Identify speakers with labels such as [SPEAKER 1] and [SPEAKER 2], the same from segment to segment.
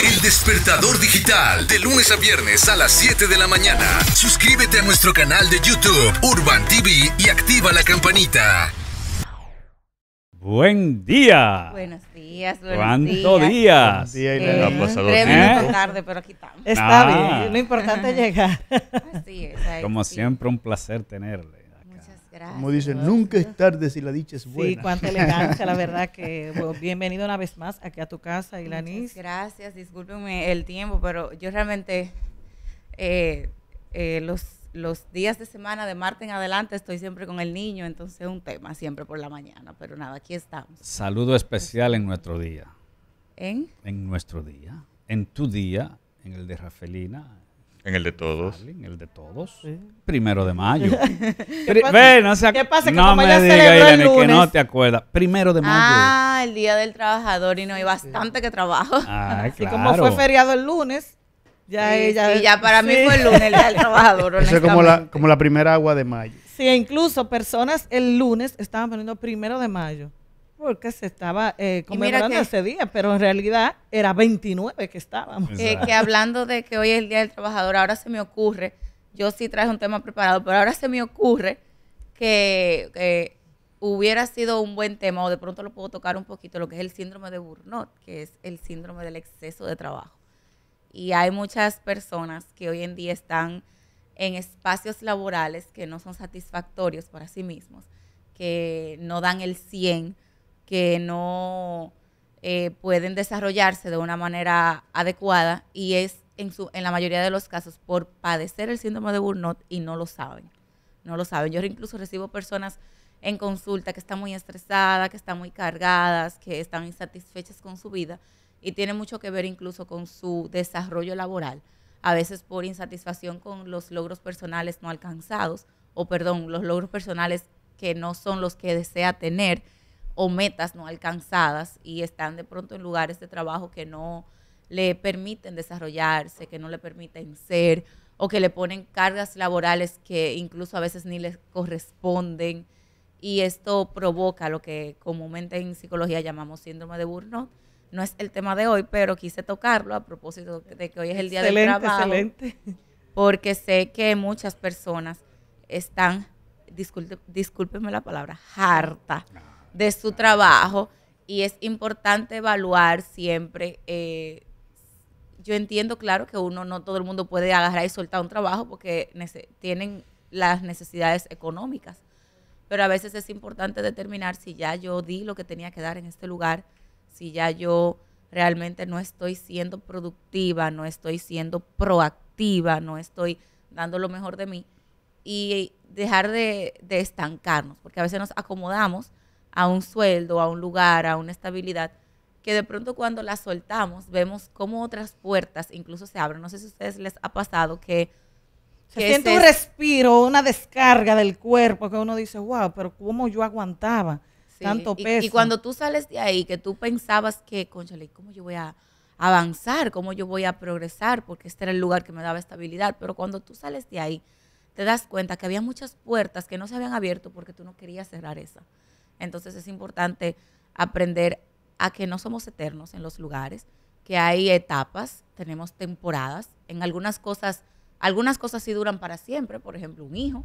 [SPEAKER 1] El despertador digital, de lunes a viernes a las 7 de la mañana. Suscríbete a nuestro canal de YouTube, Urban TV, y activa la campanita. Buen día.
[SPEAKER 2] Buenos días. Buenos ¿Cuánto día? día pasado eh, tarde, pero aquí estamos. Está ah. bien. Lo importante es llegar.
[SPEAKER 1] Como siempre, un placer tenerle. Como dicen, nunca es tarde si la dicha es buena. Sí, cuánta elegancia, la verdad que
[SPEAKER 3] bienvenido una vez más aquí a tu casa, Ilanis. gracias,
[SPEAKER 2] discúlpenme el tiempo, pero yo realmente eh, eh, los, los días de semana de martes en adelante estoy siempre con el niño, entonces es un tema siempre por la mañana, pero nada, aquí estamos.
[SPEAKER 1] Saludo especial en nuestro día. ¿En? En nuestro día. En tu día, en el de Rafelina, en el de todos. en el de todos. Primero de mayo. ¿Qué, pasa? no me digas, que no te acuerdas. Primero de mayo.
[SPEAKER 2] Ah, el Día del Trabajador y no hay bastante que trabajo. Ah, como fue feriado el lunes, ya ella... Y ya para mí fue el lunes el Día del Trabajador, Eso
[SPEAKER 1] es como la, como la primera agua de mayo.
[SPEAKER 3] Sí, incluso personas el lunes estaban poniendo primero de mayo porque se estaba eh, ese día, pero en realidad era 29
[SPEAKER 2] que estábamos. que hablando de que hoy es el Día del Trabajador, ahora se me ocurre, yo sí traje un tema preparado, pero ahora se me ocurre que hubiera sido un buen tema, o de pronto lo puedo tocar un poquito, lo que es el síndrome de burnout, que es el síndrome del exceso de trabajo. Y hay muchas personas que hoy en día están en espacios laborales que no son satisfactorios para sí mismos, que no dan el 100 que no eh, pueden desarrollarse de una manera adecuada y es en, su, en la mayoría de los casos por padecer el síndrome de burnout y no lo saben. No lo saben. Yo incluso recibo personas en consulta que están muy estresadas, que están muy cargadas, que están insatisfechas con su vida y tiene mucho que ver incluso con su desarrollo laboral. A veces por insatisfacción con los logros personales no alcanzados o, perdón, los logros personales que no son los que desea tener o metas no alcanzadas y están de pronto en lugares de trabajo que no le permiten desarrollarse, que no le permiten ser o que le ponen cargas laborales que incluso a veces ni les corresponden y esto provoca lo que comúnmente en psicología llamamos síndrome de burnout. No es el tema de hoy, pero quise tocarlo a propósito de que hoy es el día de del trabajo. Porque sé que muchas personas están, discúlpenme la palabra, harta ah de su trabajo y es importante evaluar siempre. Eh, yo entiendo, claro, que uno no todo el mundo puede agarrar y soltar un trabajo porque tienen las necesidades económicas, pero a veces es importante determinar si ya yo di lo que tenía que dar en este lugar, si ya yo realmente no estoy siendo productiva, no estoy siendo proactiva, no estoy dando lo mejor de mí y dejar de estancarnos, porque a veces nos acomodamos a un sueldo, a un lugar, a una estabilidad, que de pronto cuando la soltamos vemos cómo otras puertas incluso se abren. No sé si a ustedes les ha pasado que... Se siente un
[SPEAKER 3] respiro, una descarga del cuerpo que uno dice, wow, pero ¿cómo yo aguantaba
[SPEAKER 2] tanto peso? Y, y, cuando tú sales de ahí, que tú pensabas que, conchale, ¿cómo yo voy a avanzar? ¿Cómo yo voy a progresar? Porque este era el lugar que me daba estabilidad. Pero cuando tú sales de ahí, te das cuenta que había muchas puertas que no se habían abierto porque tú no querías cerrar esa. Entonces es importante aprender a que no somos eternos en los lugares, que hay etapas, tenemos temporadas. En algunas cosas, algunas cosas sí duran para siempre, por ejemplo, un hijo.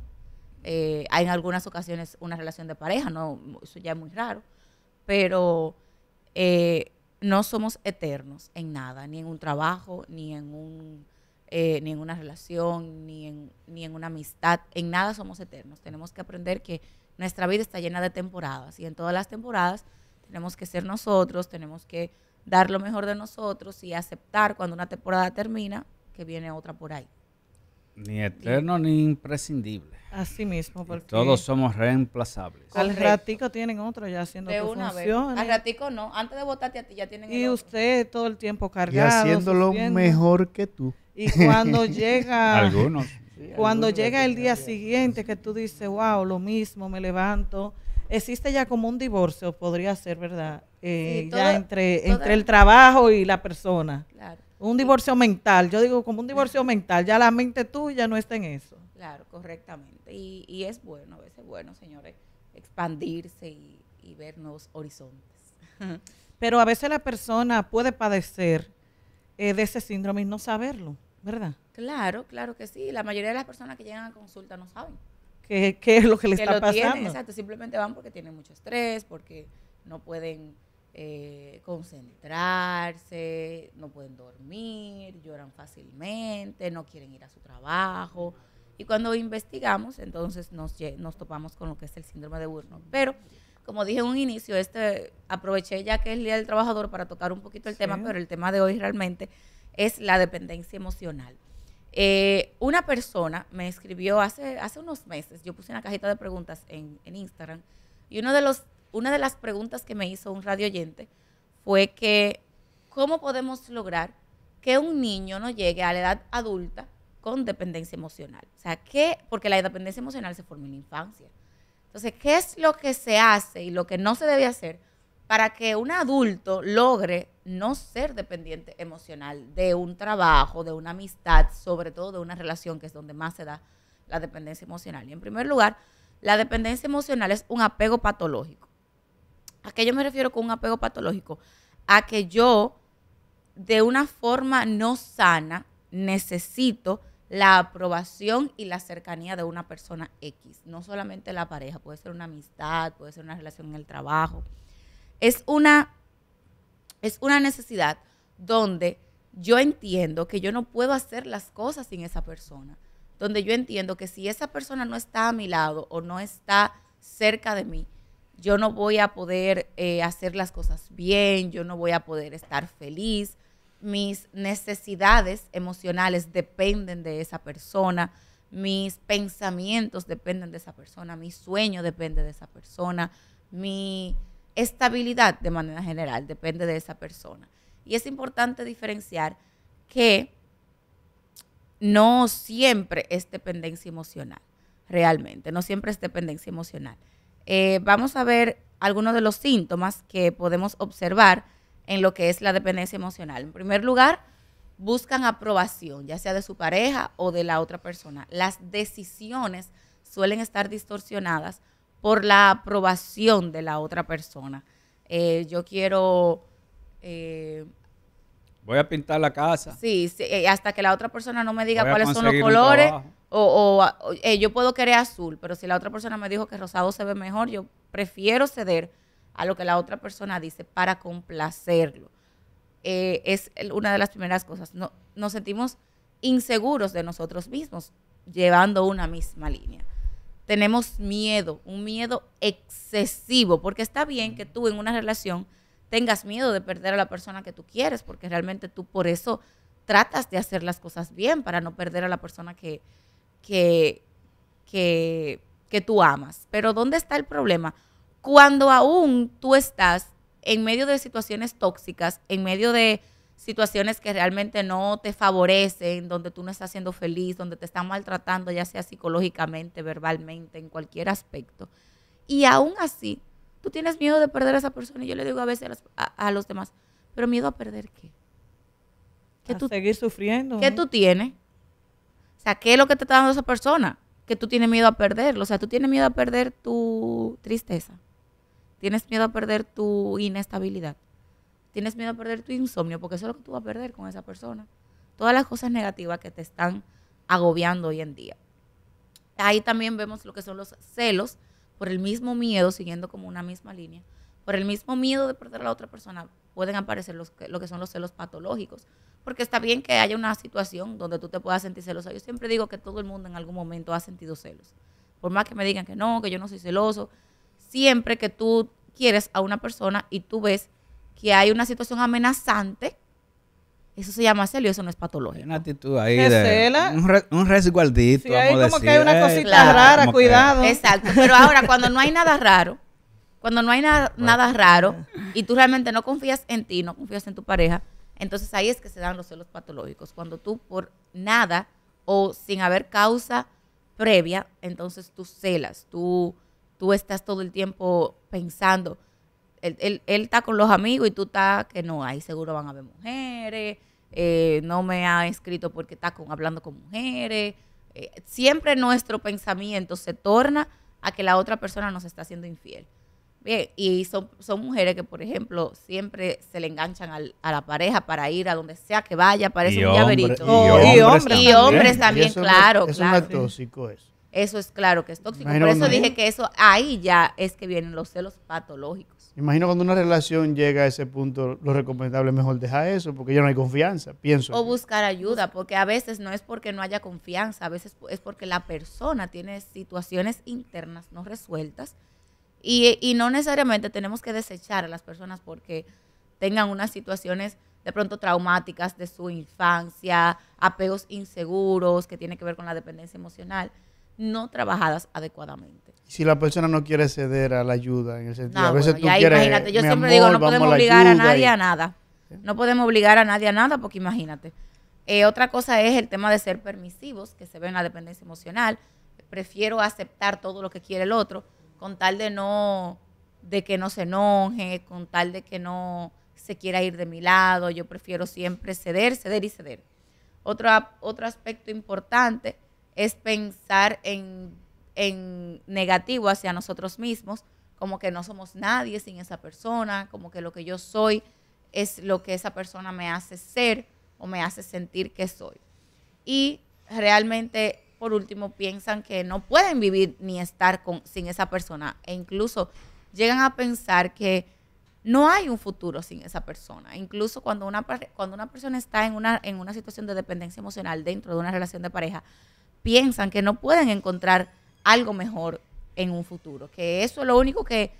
[SPEAKER 2] Eh, hay en algunas ocasiones una relación de pareja, no, eso ya es muy raro. Pero eh, no somos eternos en nada, ni en un trabajo, ni en un eh, ni una relación, ni en, ni en una amistad, en nada somos eternos. Tenemos que aprender que nuestra vida está llena de temporadas y en todas las temporadas tenemos que ser nosotros, tenemos que dar lo mejor de nosotros y aceptar cuando una temporada termina que viene otra por ahí.
[SPEAKER 1] Ni eterno ni imprescindible.
[SPEAKER 3] Así mismo, porque todos somos
[SPEAKER 1] reemplazables. Al
[SPEAKER 2] ratico tienen otro
[SPEAKER 3] ya haciendo función.
[SPEAKER 2] Al ratico no, antes de votarte a ti ya tienen Y
[SPEAKER 3] usted todo el tiempo cargado. Y haciéndolo mejor que tú.
[SPEAKER 1] Y cuando llega Algunos.
[SPEAKER 3] Cuando llega el día siguiente que tú dices, wow, lo mismo, me levanto, existe ya como un divorcio, podría ser, ¿verdad? Eh, ya entre, entre el trabajo y la persona. Un divorcio mental, yo digo como un divorcio mental, ya la mente tuya no está en eso.
[SPEAKER 2] Claro, correctamente. Y, es bueno, a veces es bueno, señores, expandirse y, ver nuevos horizontes.
[SPEAKER 3] Pero a veces la persona puede padecer eh, de ese síndrome y no saberlo, ¿verdad?
[SPEAKER 2] Claro, claro que sí. La mayoría de las personas que llegan a consulta no saben. ¿Qué, es lo que les está pasando? Tienen, exacto, simplemente van porque tienen mucho estrés, porque no pueden eh, concentrarse, no pueden dormir, lloran fácilmente, no quieren ir a su trabajo. Y cuando investigamos, entonces nos, nos topamos con lo que es el síndrome de Burnout. Pero, como dije en un inicio, este aproveché ya que es el Día del Trabajador para tocar un poquito el tema, pero el tema de hoy realmente es la dependencia emocional. Eh, una persona me escribió hace, hace unos meses, yo puse una cajita de preguntas en, Instagram, y uno de los, una de las preguntas que me hizo un radio oyente fue que, ¿cómo podemos lograr que un niño no llegue a la edad adulta con dependencia emocional? O sea, ¿qué? Porque la dependencia emocional se forma en la infancia. Entonces, ¿qué es lo que se hace y lo que no se debe hacer para que un adulto logre no ser dependiente emocional de un trabajo, de una amistad, sobre todo de una relación, que es donde más se da la dependencia emocional. Y en primer lugar, la dependencia emocional es un apego patológico. ¿A qué yo me refiero con un apego patológico? A que yo, de una forma no sana, necesito la aprobación y la cercanía de una persona X. No solamente la pareja, puede ser una amistad, puede ser una relación en el trabajo. Es una, es una necesidad donde yo entiendo que yo no puedo hacer las cosas sin esa persona. Donde yo entiendo que si esa persona no está a mi lado o no está cerca de mí, yo no voy a poder eh, hacer las cosas bien, yo no voy a poder estar feliz, mis necesidades emocionales dependen de esa persona, mis pensamientos dependen de esa persona, mi sueño depende de esa persona, mi, estabilidad de manera general, depende de esa persona. Y es importante diferenciar que no siempre es dependencia emocional, realmente, no siempre es dependencia emocional. Eh, vamos a ver algunos de los síntomas que podemos observar en lo que es la dependencia emocional. En primer lugar, buscan aprobación, ya sea de su pareja o de la otra persona. Las decisiones suelen estar distorsionadas por la aprobación de la otra persona. Eh, yo quiero... Eh,
[SPEAKER 1] voy a pintar la casa.
[SPEAKER 2] Sí, eh, hasta que la otra persona no me diga cuáles son los colores. O, yo puedo querer azul, pero si la otra persona me dijo que rosado se ve mejor, yo prefiero ceder a lo que la otra persona dice para complacerlo. es una de las primeras cosas. No, nos sentimos inseguros de nosotros mismos llevando una misma línea tenemos miedo, un miedo excesivo, porque está bien que tú en una relación tengas miedo de perder a la persona que tú quieres, porque realmente tú por eso tratas de hacer las cosas bien, para no perder a la persona que, que, que, que tú amas. Pero ¿dónde está el problema? Cuando aún tú estás en medio de situaciones tóxicas, en medio de situaciones que realmente no te favorecen, donde tú no estás siendo feliz, donde te están maltratando, ya sea psicológicamente, verbalmente, en cualquier aspecto. Y aún así, tú tienes miedo de perder a esa persona. Y yo le digo a veces a los, demás, pero miedo a perder qué? ¿Qué tú, seguir sufriendo. ¿Qué ¿eh? tú tienes? O sea, ¿qué es lo que te está dando esa persona? Que tú tienes miedo a perderlo. O sea, tú tienes miedo a perder tu tristeza. Tienes miedo a perder tu inestabilidad tienes miedo a perder tu insomnio, porque eso es lo que tú vas a perder con esa persona. Todas las cosas negativas que te están agobiando hoy en día. Ahí también vemos lo que son los celos por el mismo miedo, siguiendo como una misma línea. Por el mismo miedo de perder a la otra persona pueden aparecer los que, lo que son los celos patológicos. Porque está bien que haya una situación donde tú te puedas sentir celosa. Yo siempre digo que todo el mundo en algún momento ha sentido celos. Por más que me digan que no, que yo no soy celoso, siempre que tú quieres a una persona y tú ves que hay una situación amenazante, eso se llama celio, eso no es patológico. una actitud
[SPEAKER 1] ahí un, re, resguardito, sí, como que hay una cosita rara, cuidado. Exacto, pero ahora cuando no hay nada
[SPEAKER 2] raro, cuando no hay nada raro y tú realmente no confías en ti, no confías en tu pareja, entonces ahí es que se dan los celos patológicos, cuando tú por nada o sin haber causa previa, entonces tú celas, tú, tú estás todo el tiempo pensando, él, está con los amigos y tú estás que no, ahí seguro van a ver mujeres, eh, no me ha escrito porque está con, hablando con mujeres. Eh, siempre nuestro pensamiento se torna a que la otra persona nos está haciendo infiel. Bien, y son, mujeres que, por ejemplo, siempre se le enganchan a la pareja para ir a donde sea que vaya, parece un llaverito. Y, hombres, también, claro, claro. eso claro. tóxico eso. es claro que es tóxico. por eso dije que eso ahí ya es que vienen los celos patológicos
[SPEAKER 1] Imagino cuando una relación llega a ese punto, lo recomendable es mejor dejar eso, porque ya no hay confianza, pienso. O
[SPEAKER 2] buscar ayuda, porque a veces no es porque no haya confianza, a veces es porque la persona tiene situaciones internas no resueltas y, y no necesariamente tenemos que desechar a las personas porque tengan unas situaciones de pronto traumáticas de su infancia, apegos inseguros que tiene que ver con la dependencia emocional no trabajadas adecuadamente.
[SPEAKER 1] Si la persona no quiere ceder a la ayuda, en el sentido, no, a veces tú quieres, imagínate, yo siempre digo, no podemos obligar a, nadie a
[SPEAKER 2] nada. No podemos obligar a nadie a nada, porque imagínate. Eh, otra cosa es el tema de ser permisivos, que se ve en la dependencia emocional. Prefiero aceptar todo lo que quiere el otro, con tal de no, de que no se enoje, con tal de que no se quiera ir de mi lado. Yo prefiero siempre ceder, ceder y ceder. Otro, otro aspecto importante es pensar en, negativo hacia nosotros mismos, como que no somos nadie sin esa persona, como que lo que yo soy es lo que esa persona me hace ser o me hace sentir que soy. Y realmente, por último, piensan que no pueden vivir ni estar con, sin esa persona e incluso llegan a pensar que no hay un futuro sin esa persona. Incluso cuando una, cuando una persona está en una, en una situación de dependencia emocional dentro de una relación de pareja, piensan que no pueden encontrar algo mejor en un futuro, que eso es lo único que,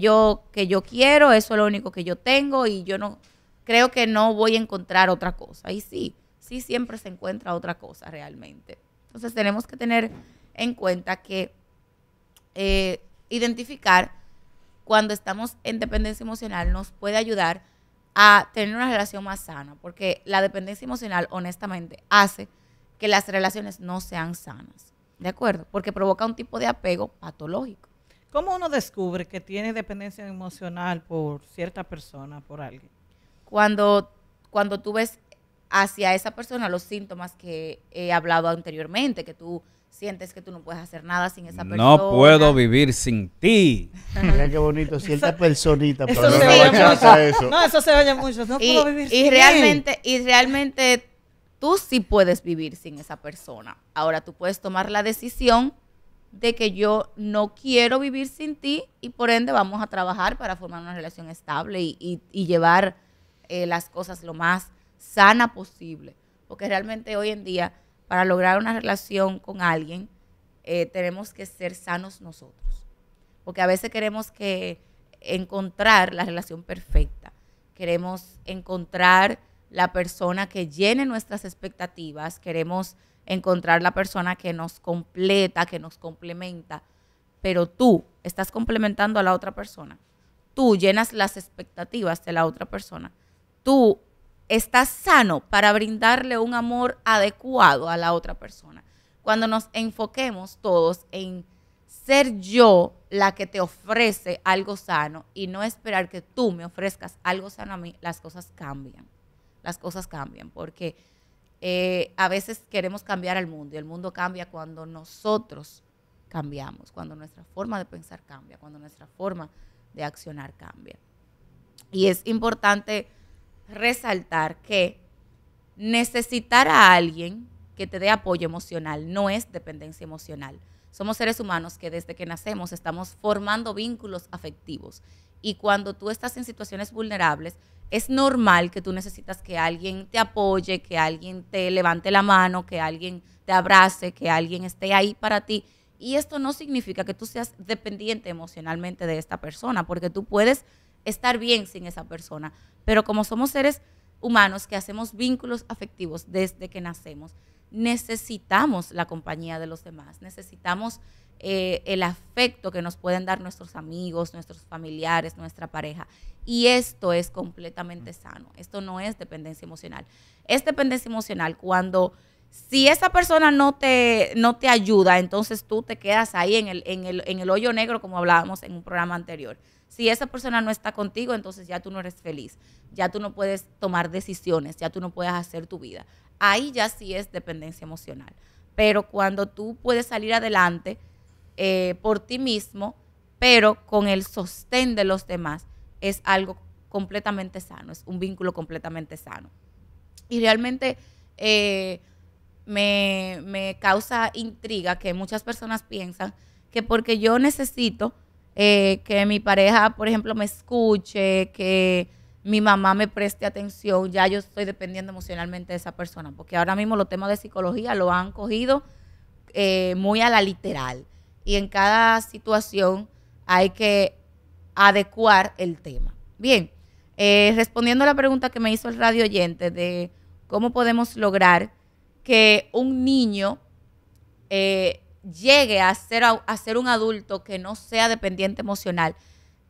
[SPEAKER 2] yo, que yo quiero, eso es lo único que yo tengo y yo no creo que no voy a encontrar otra cosa. Y sí, sí siempre se encuentra otra cosa realmente. Entonces tenemos que tener en cuenta que eh, identificar cuando estamos en dependencia emocional nos puede ayudar a tener una relación más sana, porque la dependencia emocional honestamente hace que las relaciones no sean sanas. ¿De acuerdo? Porque provoca un tipo de apego patológico.
[SPEAKER 3] ¿Cómo uno descubre que tiene dependencia emocional
[SPEAKER 2] por cierta persona, por alguien? Cuando, cuando tú ves hacia esa persona los síntomas que he hablado anteriormente, que tú sientes que tú no puedes hacer nada sin esa persona. No puedo
[SPEAKER 1] vivir sin ti. Mira qué bonito, cierta personita. Eso se no, mucho. no,
[SPEAKER 2] eso se oye mucho. No y, puedo vivir y realmente, Y realmente tú sí puedes vivir sin esa persona. Ahora tú puedes tomar la decisión de que yo no quiero vivir sin ti y por ende vamos a trabajar para formar una relación estable y, llevar eh, las cosas lo más sana posible. Porque realmente hoy en día, para lograr una relación con alguien, eh, tenemos que ser sanos nosotros. Porque a veces queremos que encontrar la relación perfecta. Queremos encontrar la persona que llene nuestras expectativas, queremos encontrar la persona que nos completa, que nos complementa, pero tú estás complementando a la otra persona, tú llenas las expectativas de la otra persona, tú estás sano para brindarle un amor adecuado a la otra persona. Cuando nos enfoquemos todos en ser yo la que te ofrece algo sano y no esperar que tú me ofrezcas algo sano a mí, las cosas cambian las cosas cambian, porque eh, a veces queremos cambiar al mundo y el mundo cambia cuando nosotros cambiamos, cuando nuestra forma de pensar cambia, cuando nuestra forma de accionar cambia. Y es importante resaltar que necesitar a alguien que te dé apoyo emocional no es dependencia emocional. Somos seres humanos que desde que nacemos estamos formando vínculos afectivos y cuando tú estás en situaciones vulnerables, es normal que tú necesitas que alguien te apoye, que alguien te levante la mano, que alguien te abrace, que alguien esté ahí para ti. Y esto no significa que tú seas dependiente emocionalmente de esta persona, porque tú puedes estar bien sin esa persona. Pero como somos seres humanos que hacemos vínculos afectivos desde que nacemos, necesitamos la compañía de los demás, necesitamos eh, el afecto que nos pueden dar nuestros amigos, nuestros familiares, nuestra pareja. Y esto es completamente sano. Esto no es dependencia emocional. Es dependencia emocional cuando si esa persona no te, no te ayuda, entonces tú te quedas ahí en el, en, el, en el hoyo negro como hablábamos en un programa anterior. Si esa persona no está contigo, entonces ya tú no eres feliz, ya tú no puedes tomar decisiones, ya tú no puedes hacer tu vida. Ahí ya sí es dependencia emocional. Pero cuando tú puedes salir adelante, eh, por ti mismo, pero con el sostén de los demás, es algo completamente sano, es un vínculo completamente sano. Y realmente eh, me, causa intriga que muchas personas piensan que porque yo necesito eh, que mi pareja, por ejemplo, me escuche, que mi mamá me preste atención, ya yo estoy dependiendo emocionalmente de esa persona, porque ahora mismo los temas de psicología lo han cogido muy a la literal y en cada situación hay que adecuar el tema. Bien, eh, respondiendo a la pregunta que me hizo el radio oyente de cómo podemos lograr que un niño eh, llegue a ser, a ser un adulto que no sea dependiente emocional,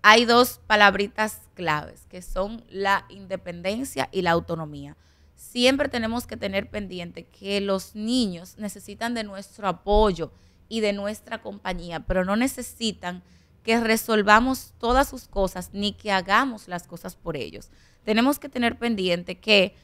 [SPEAKER 2] hay dos palabritas claves, que son la independencia y la autonomía. Siempre tenemos que tener pendiente que los niños necesitan de nuestro apoyo, y de nuestra compañía, pero no necesitan que resolvamos todas sus cosas ni que hagamos las cosas por ellos. Tenemos que tener pendiente que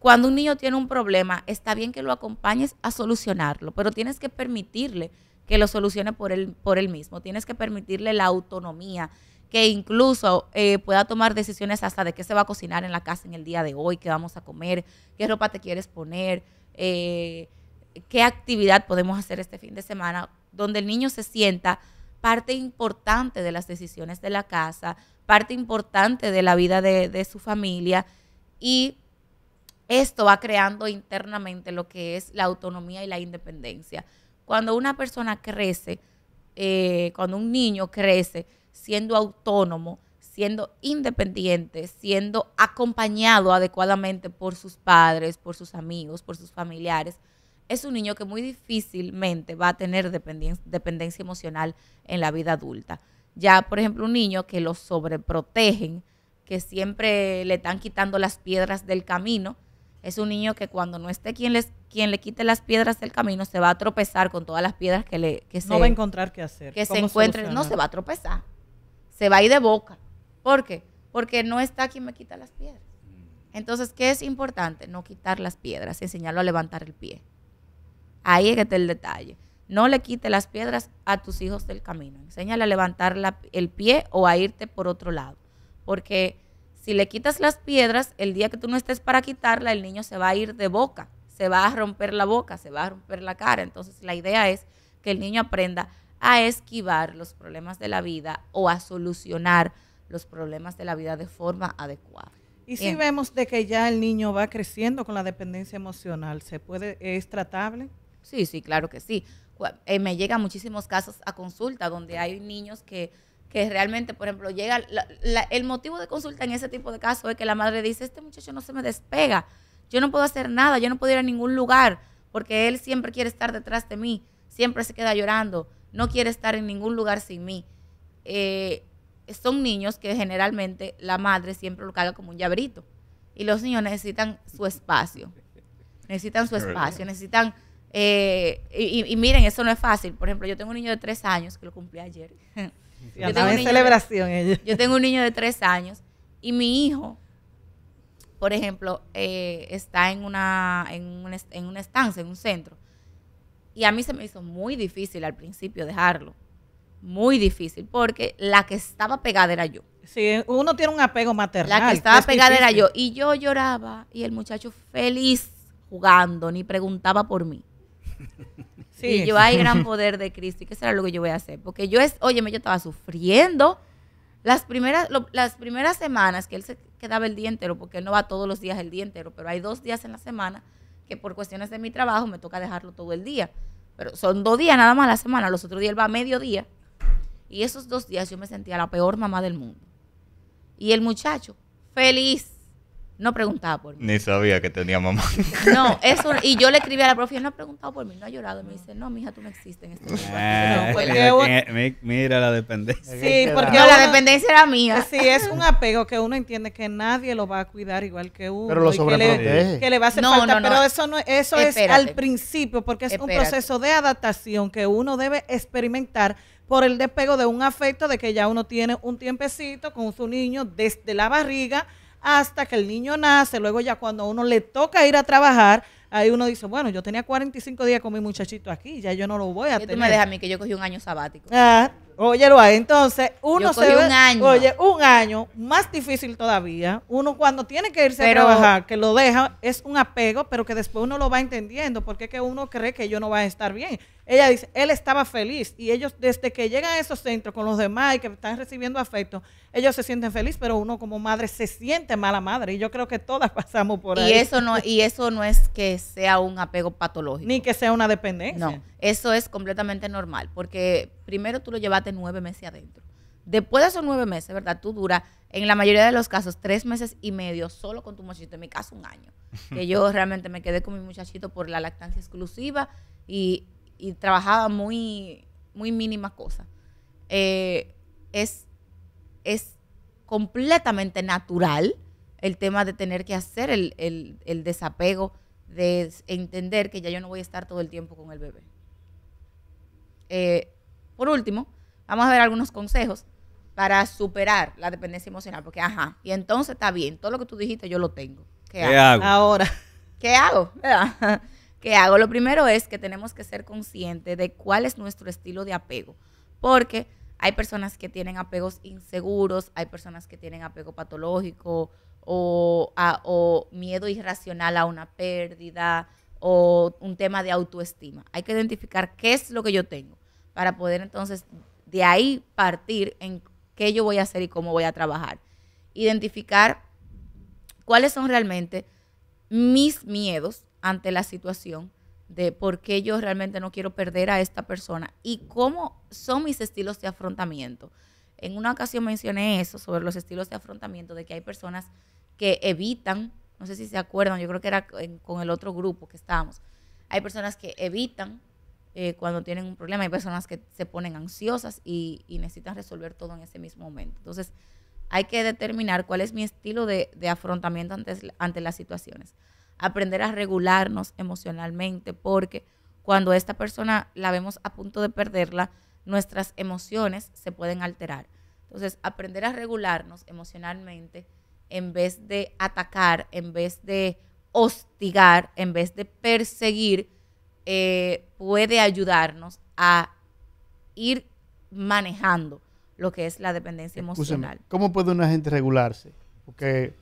[SPEAKER 2] cuando un niño tiene un problema, está bien que lo acompañes a solucionarlo, pero tienes que permitirle que lo solucione por él, por él mismo, tienes que permitirle la autonomía, que incluso eh, pueda tomar decisiones hasta de qué se va a cocinar en la casa en el día de hoy, qué vamos a comer, qué ropa te quieres poner. Eh, qué actividad podemos hacer este fin de semana, donde el niño se sienta parte importante de las decisiones de la casa, parte importante de la vida de, su familia y esto va creando internamente lo que es la autonomía y la independencia. Cuando una persona crece, eh, cuando un niño crece siendo autónomo, siendo independiente, siendo acompañado adecuadamente por sus padres, por sus amigos, por sus familiares, es un niño que muy difícilmente va a tener dependencia, emocional en la vida adulta. Ya, por ejemplo, un niño que lo sobreprotegen, que siempre le están quitando las piedras del camino, es un niño que cuando no esté quien, les, quien le quite las piedras del camino, se va a tropezar con todas las piedras que le que se, No va a encontrar qué hacer. Que se encuentre, no se va a tropezar. Se va a ir de boca. ¿Por qué? Porque no está quien me quita las piedras. Mm. Entonces, ¿qué es importante? No quitar las piedras, enseñarlo a levantar el pie. Ahí es está el detalle. No le quite las piedras a tus hijos del camino. Enséñale a levantar el pie o a irte por otro lado. Porque si le quitas las piedras, el día que tú no estés para quitarla, el niño se va a ir de boca, se va a romper la boca, se va a romper la cara. Entonces la idea es que el niño aprenda a esquivar los problemas de la vida o a solucionar los problemas de la vida de forma adecuada. Y si vemos de que
[SPEAKER 3] ya el niño va creciendo con la dependencia
[SPEAKER 2] emocional, ¿se puede, es tratable? Sí, sí, claro que sí. Eh, me llegan muchísimos casos a consulta donde hay niños que, que realmente, por ejemplo, llega... el motivo de consulta en ese tipo de casos es que la madre dice, este muchacho no se me despega, yo no puedo hacer nada, yo no puedo ir a ningún lugar porque él siempre quiere estar detrás de mí, siempre se queda llorando, no quiere estar en ningún lugar sin mí. Eh, son niños que generalmente la madre siempre lo carga como un llaverito. Y los niños necesitan su espacio. Necesitan su espacio, necesitan eh, y, miren, eso no es fácil. Por ejemplo, yo tengo un niño de tres años que lo cumplí ayer. yo tengo celebración Yo tengo un niño de tres años y mi hijo, por ejemplo, eh, está en una, en, una, estancia, en un centro. Y a mí se me hizo muy difícil al principio dejarlo. Muy difícil, porque la que estaba pegada era yo. Sí, uno tiene un apego maternal. La que estaba pegada era yo. Y yo lloraba y el muchacho feliz jugando, ni preguntaba por mí. Sí, y yo, hay gran poder de Cristo, ¿y qué será lo que yo voy a hacer? Porque yo, es, óyeme, yo estaba sufriendo. Las primeras, las primeras semanas que él se quedaba el día entero, porque él no va todos los días el día entero, pero hay dos días en la semana que por cuestiones de mi trabajo me toca dejarlo todo el día. Pero son dos días nada más la semana, los otros días él va a mediodía. Y esos dos días yo me sentía la peor mamá del mundo. Y el muchacho, feliz, no preguntaba por
[SPEAKER 1] mí. Ni sabía que tenía mamá.
[SPEAKER 2] No, eso. Y yo le escribí a la profe, no ha preguntado por mí, no ha llorado. Y me dice, no, mija, tú no existes en este momento. Ah,
[SPEAKER 1] mira, la dependencia. Sí, porque la
[SPEAKER 2] dependencia era mía. Sí, es un
[SPEAKER 3] apego que uno entiende que nadie lo va a cuidar igual que uno. Pero lo sobreprotege. Que le, va a hacer no, falta. No, pero eso, no, eso es al principio, porque es un proceso de adaptación que uno debe experimentar por el despego de un afecto de que ya uno tiene un tiempecito con su niño desde la barriga hasta que el niño nace, luego ya cuando uno le toca ir a trabajar, ahí uno dice, bueno, yo tenía 45 días con mi muchachito aquí, ya yo no lo voy a tener. Tú me dejas a mí que yo cogí
[SPEAKER 2] un año sabático.
[SPEAKER 3] Oye, ah, lo entonces uno se ve, un año. Oye, un año, más difícil todavía. Uno cuando tiene que irse a trabajar, que lo deja, es un apego, pero que después uno lo va entendiendo, porque es que uno cree que yo no va a estar bien. Ella dice, él estaba feliz y ellos desde que llegan a esos centros con los demás y que están recibiendo afecto, ellos se sienten felices, pero uno como madre se siente mala madre y yo creo que todas pasamos por y Eso no, y eso no es
[SPEAKER 2] que sea un apego patológico. Ni que sea una dependencia. No, eso es completamente normal porque primero tú lo llevaste nueve meses adentro. Después de esos nueve meses, ¿verdad? Tú duras, en la mayoría de los casos, tres meses y medio solo con tu muchachito. En mi caso, un año. Que yo realmente me quedé con mi muchachito por la lactancia exclusiva y y trabajaba muy, muy mínimas cosas. Eh, es, es completamente natural el tema de tener que hacer el, desapego, de entender que ya yo no voy a estar todo el tiempo con el bebé. Eh, por último, vamos a ver algunos consejos para superar la dependencia emocional, porque ajá, y entonces está bien, todo lo que tú dijiste yo lo tengo. ¿Qué, hago? hago? Ahora. ¿Qué hago? ¿Qué hago? Lo primero es que tenemos que ser conscientes de cuál es nuestro estilo de apego, porque hay personas que tienen apegos inseguros, hay personas que tienen apego patológico o, o miedo irracional a una pérdida o un tema de autoestima. Hay que identificar qué es lo que yo tengo para poder entonces de ahí partir en qué yo voy a hacer y cómo voy a trabajar. Identificar cuáles son realmente mis miedos ante la situación de por qué yo realmente no quiero perder a esta persona y cómo son mis estilos de afrontamiento. En una ocasión mencioné eso sobre los estilos de afrontamiento, de que hay personas que evitan, no sé si se acuerdan, yo creo que era con el otro grupo que estábamos, hay personas que evitan eh, cuando tienen un problema, hay personas que se ponen ansiosas y, necesitan resolver todo en ese mismo momento. Entonces, hay que determinar cuál es mi estilo de, afrontamiento ante las situaciones aprender a regularnos emocionalmente, porque cuando esta persona la vemos a punto de perderla, nuestras emociones se pueden alterar. Entonces, aprender a regularnos emocionalmente en vez de atacar, en vez de hostigar, en vez de perseguir, eh, puede ayudarnos a ir manejando lo que es la dependencia emocional.
[SPEAKER 1] ¿Cómo puede una gente regularse? Porque...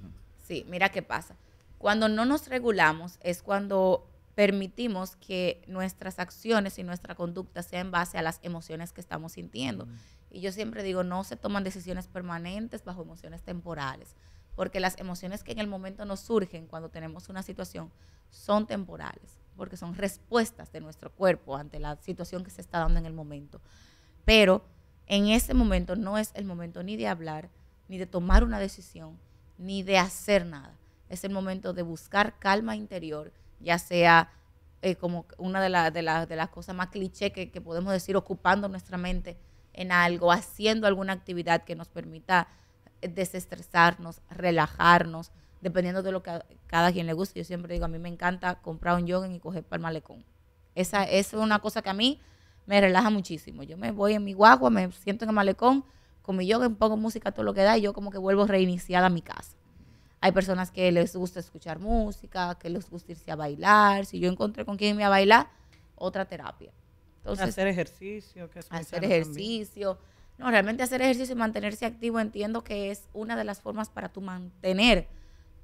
[SPEAKER 2] Sí, mira qué pasa. Cuando no nos regulamos es cuando permitimos que nuestras acciones y nuestra conducta sean en base a las emociones que estamos sintiendo. Mm. Y yo siempre digo, no se toman decisiones permanentes bajo emociones temporales, porque las emociones que en el momento nos surgen cuando tenemos una situación son temporales, porque son respuestas de nuestro cuerpo ante la situación que se está dando en el momento. Pero en ese momento no es el momento ni de hablar, ni de tomar una decisión, ni de hacer nada es el momento de buscar calma interior, ya sea eh, como una de, de, de, las cosas más cliché que, podemos decir, ocupando nuestra mente en algo, haciendo alguna actividad que nos permita eh, desestresarnos, relajarnos, dependiendo de lo que a cada quien le guste. Yo siempre digo, a mí me encanta comprar un jogging y coger para el malecón. Esa, es una cosa que a mí me relaja muchísimo. Yo me voy en mi guagua, me siento en el malecón, con mi jogging pongo música, todo lo que da, y yo como que vuelvo reiniciada a mi casa. Hay personas que les gusta escuchar música, que les gusta irse a bailar. Si yo encontré con quién irme a bailar, otra terapia. Entonces, hacer
[SPEAKER 3] ejercicio. Que
[SPEAKER 2] hacer ejercicio. No, realmente hacer ejercicio y mantenerse activo entiendo que es una de las formas para tu mantener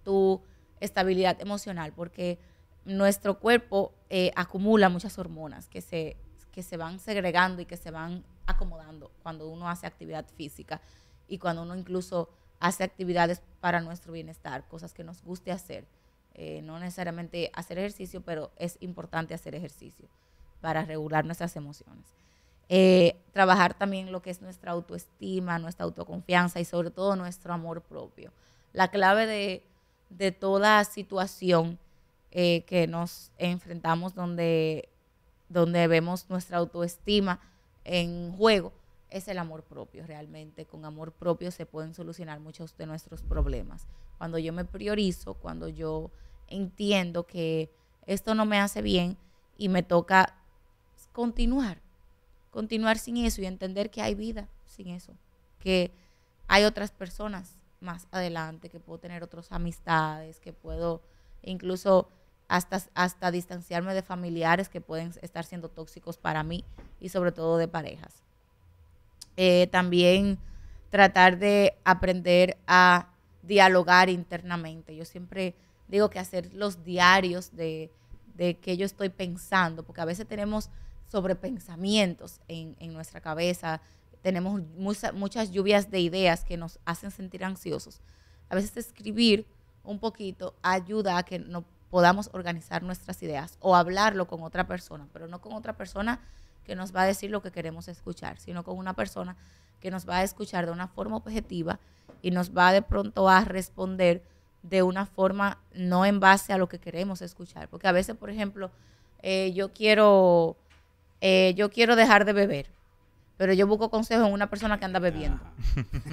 [SPEAKER 2] tu estabilidad emocional, porque nuestro cuerpo eh, acumula muchas hormonas que se, que se van segregando y que se van acomodando cuando uno hace actividad física y cuando uno incluso hace actividades para nuestro bienestar, cosas que nos guste hacer. Eh, no necesariamente hacer ejercicio, pero es importante hacer ejercicio para regular nuestras emociones. Eh, trabajar también lo que es nuestra autoestima, nuestra autoconfianza y sobre todo nuestro amor propio. La clave de, toda situación eh, que nos enfrentamos donde, donde vemos nuestra autoestima en juego es el amor propio realmente. Con amor propio se pueden solucionar muchos de nuestros problemas. Cuando yo me priorizo, cuando yo entiendo que esto no me hace bien y me toca continuar, continuar sin eso y entender que hay vida sin eso, que hay otras personas más adelante, que puedo tener otras amistades, que puedo incluso hasta, hasta distanciarme de familiares que pueden estar siendo tóxicos para mí y sobre todo de parejas. Eh, también tratar de aprender a dialogar internamente. Yo siempre digo que hacer los diarios de, de qué yo estoy pensando, porque a veces tenemos sobrepensamientos en, en nuestra cabeza, tenemos muchas lluvias de ideas que nos hacen sentir ansiosos. A veces escribir un poquito ayuda a que no podamos organizar nuestras ideas o hablarlo con otra persona, pero no con otra persona que nos va a decir lo que queremos escuchar, sino con una persona que nos va a escuchar de una forma objetiva y nos va de pronto a responder de una forma no en base a lo que queremos escuchar. Porque a veces, por ejemplo, eh, yo, quiero, eh, yo quiero dejar de beber, pero yo busco consejo en una persona que anda bebiendo.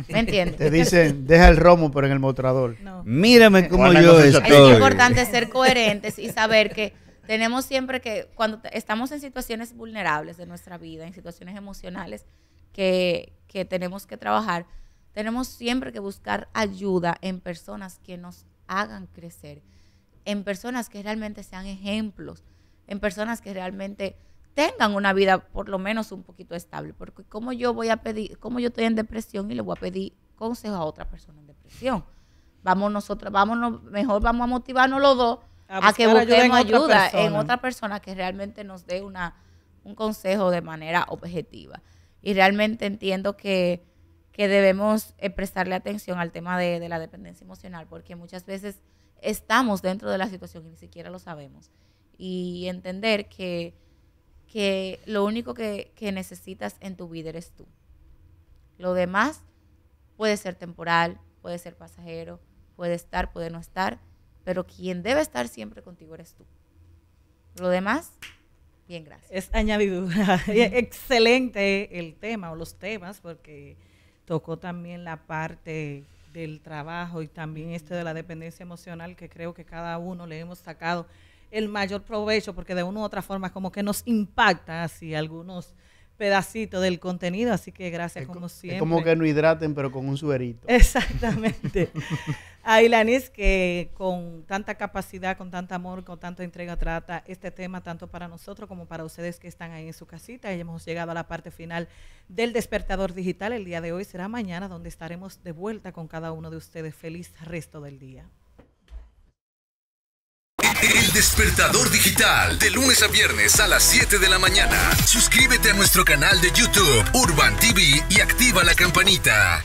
[SPEAKER 2] ¿Me entiendes? Te
[SPEAKER 1] dicen, deja el romo, pero en el mostrador. Mírame cómo yo estoy. Es importante ser
[SPEAKER 2] coherentes y saber que tenemos siempre que, cuando estamos en situaciones vulnerables de nuestra vida, en situaciones emocionales que, que tenemos que trabajar, tenemos siempre que buscar ayuda en personas que nos hagan crecer, en personas que realmente sean ejemplos, en personas que realmente tengan una vida por lo menos un poquito estable, porque como yo voy a pedir, como yo estoy en depresión y le voy a pedir consejo a otra persona en depresión. Vamos nosotros, vámonos, mejor vamos a motivarnos los dos a, que busquemos ayuda en otra, persona que realmente nos dé una, un consejo de manera objetiva. Y realmente entiendo que, debemos eh, prestarle atención al tema de, la dependencia emocional, porque muchas veces estamos dentro de la situación y ni siquiera lo sabemos. Y entender que, que lo único que, que, necesitas en tu vida eres tú. Lo demás puede ser temporal, puede ser pasajero, puede estar, puede no estar, pero quien debe estar siempre contigo eres tú. Lo demás, bien, gracias. Es añadidura. Excelente
[SPEAKER 3] el tema o los temas, porque tocó también la parte del trabajo y también este de la dependencia emocional, que creo que cada uno le hemos sacado el mayor provecho, porque de una u otra forma como que nos impacta así algunos pedacitos del contenido, así que gracias como siempre. Es como que
[SPEAKER 1] no hidraten, pero con un suerito. Exactamente.
[SPEAKER 3] a que con tanta capacidad, con tanto amor, con tanta entrega trata este tema tanto para nosotros como para ustedes que están ahí en su casita. Y hemos llegado a la parte final del despertador digital. El día de hoy será mañana donde estaremos de vuelta con cada uno de ustedes. Feliz resto del día.
[SPEAKER 1] El despertador digital de lunes a viernes a las 7 de la mañana. Suscríbete a nuestro canal de YouTube Urban TV y activa la campanita.